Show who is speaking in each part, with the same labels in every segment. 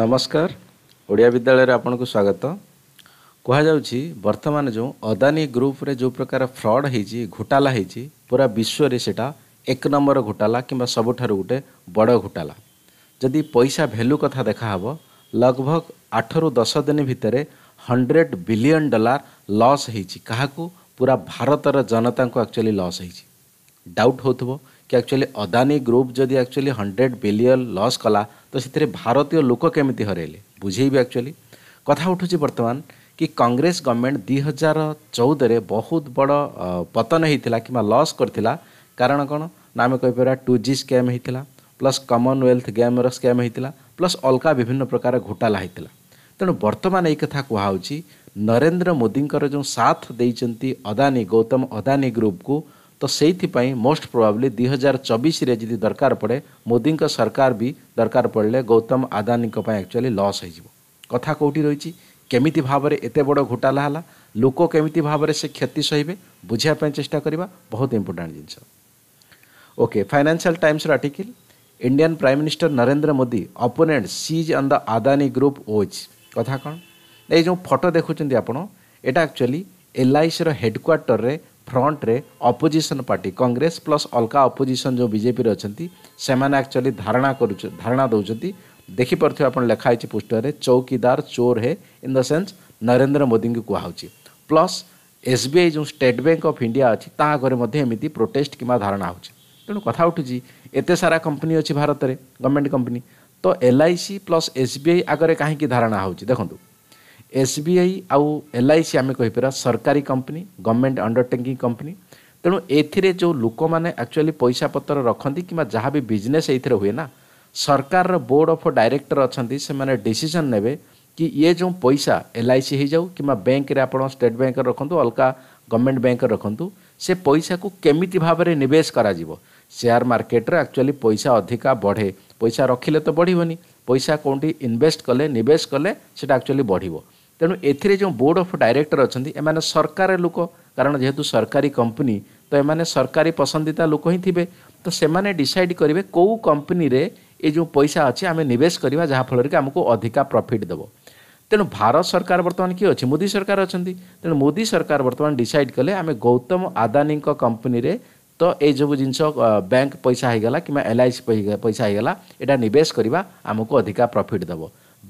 Speaker 1: ନମସ୍କାର ଓଡ଼ିଆ ବିଦ୍ୟାଳୟରେ ଆପଣଙ୍କୁ ସ୍ୱାଗତ କୁହାଯାଉଛି ବର୍ତ୍ତମାନ ଯେଉଁ ଅଦାନୀ ଗ୍ରୁପରେ ଯେଉଁ ପ୍ରକାର ଫ୍ରଡ଼୍ ହେଇଛି ଘୋଟାଲା ହୋଇଛି ପୁରା ବିଶ୍ୱରେ ସେଇଟା ଏକ ନମ୍ବର ଘୋଟାଲା କିମ୍ବା ସବୁଠାରୁ ଗୋଟେ ବଡ଼ ଘୋଟାଲା ଯଦି ପଇସା ଭ୍ୟାଲ୍ୟୁ କଥା ଦେଖାହେବ ଲଗଭଗ ଆଠରୁ ଦଶ ଦିନ ଭିତରେ ହଣ୍ଡ୍ରେଡ଼ ବିଲିୟନ୍ ଡଲାର ଲସ୍ ହୋଇଛି କାହାକୁ ପୁରା ଭାରତର ଜନତାଙ୍କୁ ଆକ୍ଚୁଆଲି ଲସ୍ ହୋଇଛି ଡାଉଟ୍ ହେଉଥିବ कि ଆକ୍ଚୁଆଲି ଅଦାନୀ ଗ୍ରୁପ୍ ଯଦି ଆକ୍ଚୁଆଲି ହଣ୍ଡ୍ରେଡ଼ ବିଲିୟନ୍ ଲସ୍ କଲା ତ ସେଥିରେ ଭାରତୀୟ ଲୋକ କେମିତି ହରାଇଲେ ବୁଝେଇବି ଆକ୍ଚୁଆଲି କଥା ଉଠୁଛି ବର୍ତ୍ତମାନ କି କଂଗ୍ରେସ ଗଭର୍ଣ୍ଣମେଣ୍ଟ ଦୁଇ ହଜାର ଚଉଦରେ ବହୁତ ବଡ଼ ପତନ ହେଇଥିଲା କିମ୍ବା ଲସ୍ କରିଥିଲା କାରଣ କ'ଣ ନା ଆମେ କହିପାରିବା ଟୁ ଜି ସ୍କାମ୍ ହେଇଥିଲା ପ୍ଲସ୍ କମନୱେଲ୍ଥ ଗେମ୍ର ସ୍କାମ୍ ହେଇଥିଲା ପ୍ଲସ୍ ଅଲଗା ବିଭିନ୍ନ ପ୍ରକାର ଘୋଟାଲା ହେଇଥିଲା ତେଣୁ ବର୍ତ୍ତମାନ ଏଇ କଥା କୁହାହେଉଛି ନରେନ୍ଦ୍ର ମୋଦିଙ୍କର ଯେଉଁ ସାଥ ଦେଇଛନ୍ତି ଅଦାନୀ ଗୌତମ ଅଦାନୀ ଗ୍ରୁପ୍କୁ ତ ସେଇଥିପାଇଁ ମୋଷ୍ଟ ପ୍ରୋବାବ୍ଲି ଦୁଇ ହଜାର ଚବିଶରେ ଯଦି ଦରକାର ପଡ଼େ ମୋଦିଙ୍କ ସରକାର ବି ଦରକାର ପଡ଼ିଲେ ଗୌତମ ଆଦାନୀଙ୍କ ପାଇଁ ଆକ୍ଚୁଆଲି ଲସ୍ ହେଇଯିବ କଥା କେଉଁଠି ରହିଛି କେମିତି ଭାବରେ ଏତେ ବଡ଼ ଘୋଟାଲା ହେଲା ଲୋକ କେମିତି ଭାବରେ ସେ କ୍ଷତି ସହିବେ ବୁଝିବା ପାଇଁ ଚେଷ୍ଟା କରିବା ବହୁତ ଇମ୍ପୋର୍ଟାଣ୍ଟ ଜିନିଷ ଓକେ ଫାଇନାନ୍ସିଆଲ ଟାଇମ୍ସର article Indian prime minister Narendra Modi opponent seize on the Adani group woes କଥା କ'ଣ ଏଇ ଯେଉଁ ଫଟୋ ଦେଖୁଛନ୍ତି ଆପଣ ଏଇଟା ଆକ୍ଚୁଆଲି ଏଲ୍ଆଇସିର ହେଡ଼କ୍ୱାର୍ଟରରେ ଫ୍ରଣ୍ଟରେ ଅପୋଜିସନ୍ ପାର୍ଟି କଂଗ୍ରେସ ପ୍ଲସ୍ ଅଲଗା ଅପୋଜିସନ୍ ଯେଉଁ ବିଜେପିରେ ଅଛନ୍ତି ସେମାନେ ଆକ୍ଚୁଆଲି ଧାରଣା କରୁଛ ଧାରଣା ଦେଉଛନ୍ତି ଦେଖିପାରୁଥିବେ ଆପଣ ଲେଖା ହେଇଛି ପୋଷ୍ଟରରେ ଚୌକିଦାର ଚୋର ହେ ଇନ୍ ଦ ସେନ୍ସ ନରେନ୍ଦ୍ର ମୋଦିଙ୍କୁ କୁହାହେଉଛି ପ୍ଲସ୍ ଏସ୍ ବି ଆଇ ଯେଉଁ ଷ୍ଟେଟ୍ ବ୍ୟାଙ୍କ ଅଫ୍ ଇଣ୍ଡିଆ ଅଛି ତା ଆଗରେ ମଧ୍ୟ ଏମିତି ପ୍ରୋଟେଷ୍ଟ କିମ୍ବା ଧାରଣା ହେଉଛି ତେଣୁ କଥା ଉଠୁଛି ଏତେ ସାରା କମ୍ପାନୀ ଅଛି ଭାରତରେ ଗଭର୍ଣ୍ଣମେଣ୍ଟ କମ୍ପାନୀ ତ L I C plus S B I ଆଗରେ କାହିଁକି ଧାରଣା ହେଉଛି ଦେଖନ୍ତୁ एस बी आई आउ एल आई सी आम कहपर सरकारी कंपनी गवर्नमेंट अंडरटेकिंग कंपनी तेणु एथ लोक मैंने आकचुअली पैसा पतर रखती कि जहाँ भी बिजनेस ये हुए ना सरकार बोर्ड अफ डायरेक्टर अच्छा से मैंने डिशिजन ने कि ये जो पैसा एल आई सी हो जाऊ कि बैंक आप स्टेट बैंक रखु अलग गवर्नमेंट बैंक रखु से पैसा को केमी भाव में नवेश सेयार मार्केट आकचुअली पैसा अधिका बढ़े पैसा रखिले तो बढ़ पैसा कौटी इनभेस्ट कले नवेश कले बढ़ ତେଣୁ ଏଥିରେ ଯେଉଁ ବୋର୍ଡ଼ ଅଫ୍ ଡାଇରେକ୍ଟର ଅଛନ୍ତି ଏମାନେ ସରକାର ଲୋକ କାରଣ ଯେହେତୁ ସରକାରୀ କମ୍ପାନୀ ତ ଏମାନେ ସରକାରୀ ପସନ୍ଦିତା ଲୋକ ହିଁ ଥିବେ ତ ସେମାନେ ଡିସାଇଡ଼୍ କରିବେ କେଉଁ କମ୍ପାନୀରେ ଏ ଯେଉଁ ପଇସା ଅଛି ଆମେ ନିବେଶ କରିବା ଯାହାଫଳରେ କି ଆମକୁ ଅଧିକା ପ୍ରଫିଟ୍ ଦେବ ତେଣୁ ଭାରତ ସରକାର ବର୍ତ୍ତମାନ କିଏ ଅଛି ମୋଦି ସରକାର ଅଛନ୍ତି ତେଣୁ ମୋଦି ସରକାର ବର୍ତ୍ତମାନ ଡିସାଇଡ଼୍ କଲେ ଆମେ ଗୌତମ ଆଦାନୀଙ୍କ କମ୍ପାନୀରେ ତ ଏଇ ଯେଉଁ ଜିନିଷ ବ୍ୟାଙ୍କ ପଇସା ହେଇଗଲା କିମ୍ବା ଏଲ୍ ଆଇ ସି ପଇସା ହେଇଗଲା ଏଇଟା ନିବେଶ କରିବା ଆମକୁ ଅଧିକା ପ୍ରଫିଟ୍ ଦେବ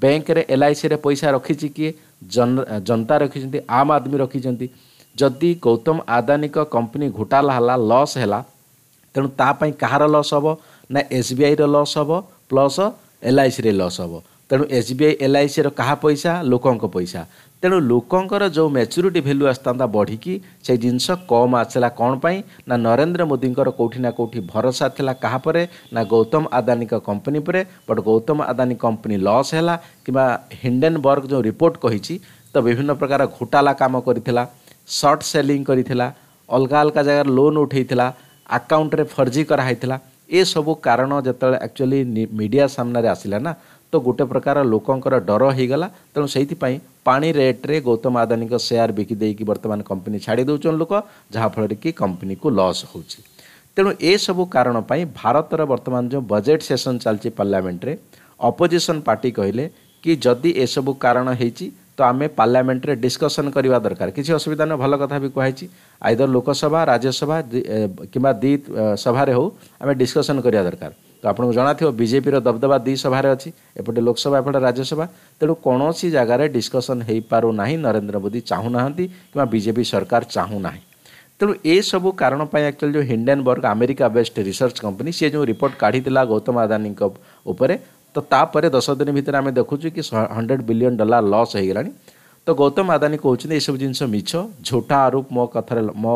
Speaker 1: ବ୍ୟାଙ୍କରେ ଏଲ୍ଆଇସିରେ ପଇସା ରଖିଛି କିଏ ଜନତା ରଖିଛନ୍ତି ଆମ ଆଦମୀ ରଖିଛନ୍ତି ଯଦି ଗୌତମ ଆଦାନୀଙ୍କ କମ୍ପାନୀ ଘୋଟାଲା ହେଲା ଲସ୍ ହେଲା ତେଣୁ ତା ପାଇଁ କାହାର ଲସ୍ ହେବ ନା ଏସବିଆଇର ଲସ୍ ହେବ ପ୍ଲସ୍ ଏଲ୍ଆଇସିରେ ଲସ୍ ହେବ ତେଣୁ S B I L I ସିର କାହା ପଇସା ଲୋକଙ୍କ ପଇସା ତେଣୁ ଲୋକଙ୍କର ଯେଉଁ ମେଚ୍ୟୁରିଟି ଭାଲ୍ୟୁ ଆସିଥାନ୍ତା ବଢ଼ିକି ସେ ଜିନିଷ କମ୍ ଆସିଲା କ'ଣ ପାଇଁ ନା ନରେନ୍ଦ୍ର ମୋଦିଙ୍କର କେଉଁଠି ନା କେଉଁଠି ଭରସା ଥିଲା କାହା ପରେ ନା ଗୌତମ ଆଦାନୀଙ୍କ କମ୍ପାନୀ ପରେ but Gautam Adani company loss ହେଲା କିମ୍ବା ହିଣ୍ଡେନବର୍ଗ ଯେଉଁ ରିପୋର୍ଟ କହିଛି ତ ବିଭିନ୍ନ ପ୍ରକାର ଘୋଟାଲା କାମ କରିଥିଲା ସର୍ଟ ସେଲିଂ କରିଥିଲା ଅଲଗା ଅଲଗା ଜାଗାରେ ଲୋନ୍ ଉଠାଇଥିଲା ଆକାଉଣ୍ଟରେ ଫର୍ଜି କରାହୋଇଥିଲା ଏସବୁ କାରଣ ଯେତେବେଳେ ଆକ୍ଚୁଆଲି ମିଡ଼ିଆ ସାମ୍ନାରେ ଆସିଲା ନା ତ ଗୋଟେ ପ୍ରକାର ଲୋକଙ୍କର ଡର ହୋଇଗଲା ତେଣୁ ସେଇଥିପାଇଁ ପାଣି ରେଟ୍ରେ ଗୌତମ ଆଦାନୀଙ୍କ ସେୟାର ବିକି ଦେଇକି ବର୍ତ୍ତମାନ କମ୍ପାନୀ ଛାଡ଼ି ଦେଉଛନ୍ତି ଲୋକ ଯାହାଫଳରେ କି କମ୍ପାନୀକୁ ଲସ୍ ହେଉଛି ତେଣୁ ଏସବୁ କାରଣ ପାଇଁ ଭାରତର ବର୍ତ୍ତମାନ ଯେଉଁ ବଜେଟ୍ ସେସନ୍ ଚାଲିଛି ପାର୍ଲାମେଣ୍ଟରେ ଅପୋଜିସନ୍ ପାର୍ଟି କହିଲେ କି ଯଦି ଏସବୁ କାରଣ ହେଇଛି तो आम पार्लमेंट डिस्कसन करवा दरकार किसी असुविधा न भल कथ भी कहुई आईदर लोकसभा राज्यसभा कि दी सभार हो आम डिस्कसन करवा दरकार तो आपको जना थ बीजेपी दबदबा दी सभार अच्छी एपटे लोकसभा एपटे राज्यसभा तेणु कौन सी जगार डिस्कसन हो पारना नरेन्द्र मोदी चाहूना कि बीजेपी सरकार चाहूना तेणु ए सब कारण एक्चुअली जो Hindenburg America based research company सी जो रिपोर्ट काढ़ी गौतम अदानी तो तापर दस दिन भितर आम देखु कि हंड्रेड बिलियन डलार लस हो तो गौतम आदानी कहते सब जिन मिछ झूठा आरोप मो कथ मो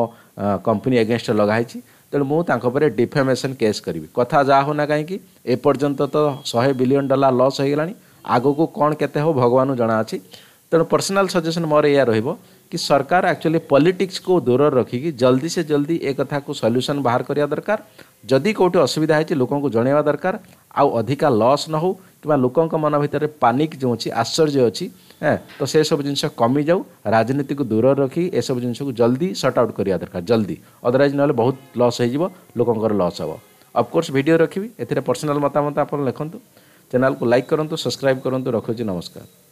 Speaker 1: कंपनी एगेन्स्ट लगाई तेणु मुझे डिफेमेसन केस करी कथा जहा कहीं तो शहे बिलियन डलार लस हो आग को कौन के भगवान जना तेणु पर्सनाल सजेसन मोर या रोक कि सरकार एक्चुअली पॉलिटिक्स को दूर रखिकी जल्दी से जल्दी एक कथा सल्यूसन बाहर करवा दरकार जदि कौटी असुविधा है लोक जनवा दरकार ଆଉ ଅଧିକା ଲସ୍ ନ ହେଉ କିମ୍ବା ଲୋକଙ୍କ ମନ ଭିତରେ ପାନିକ୍ ଯେଉଁ ଅଛି ଆଶ୍ଚର୍ଯ୍ୟ ଅଛି হ্যাঁ তো সেসব জিনিস কমি যাও রাজনীতি দূর রাখি এসব জিনিস জলদি সর্ট আউট করা দরকার জলদি অদরওয়াইজ নহলে বহুত লস হয়ে যাব লোকর লস হব অফকোর্স ভিডিও রাখবি এতে পর্সনাল মতামত আপনার লিখতু চ্যানেল লাইক করতু সবসক্রাইব করতু রাখুছি নমস্কার